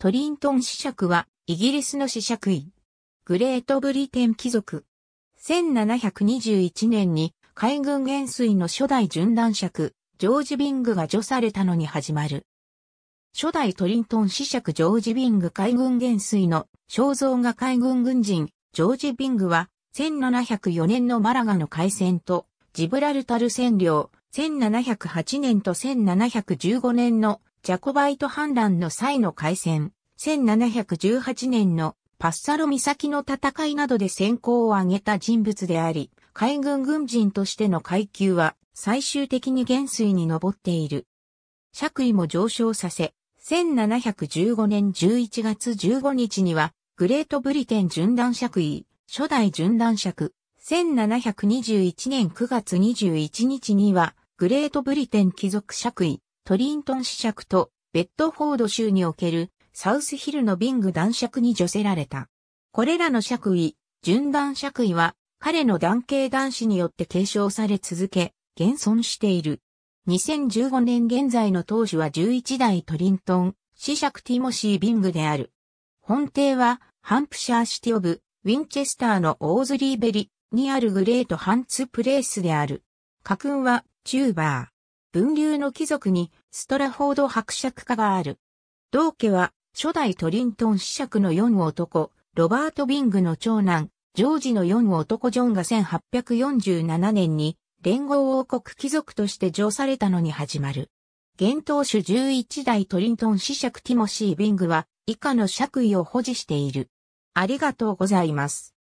トリントン子爵は、イギリスの子爵位。グレートブリテン貴族。1721年に、海軍元帥の初代巡男爵、ジョージ・ビングが除されたのに始まる。初代トリントン子爵ジョージ・ビング海軍元帥の肖像画海軍軍人、ジョージ・ビングは、1704年のマラガの海戦と、ジブラルタル占領、1708年と1715年のジャコバイト反乱の際の海戦、1718年のパッサロ岬の戦いなどで先行を挙げた人物であり、海軍軍人としての階級は最終的に元帥に上っている。爵位も上昇させ、1715年11月15日には、グレートブリテン巡弾爵位、初代巡弾爵、1721年9月21日には、グレートブリテン貴族爵位、トリントン子爵とベッドフォード州におけるサウスヒルのビング男爵に除せられた。これらの爵位、順男爵位は彼の男系男子によって継承され続け、現存している。2015年現在の当主は11代トリントン、子爵ティモシー・ビングである。本邸はハンプシャーシティオブ、ウィンチェスターのオーズリーベリにあるグレートハンツプレイスである。家訓はチューバー。文流の貴族にストラフォード伯爵家がある。同家は初代トリントン子爵の4男、ロバート・ビングの長男、ジョージの4男ジョンが1847年に連合王国貴族として上されたのに始まる。現当主11代トリントン子爵ティモシー・ビングは以下の爵位を保持している。ありがとうございます。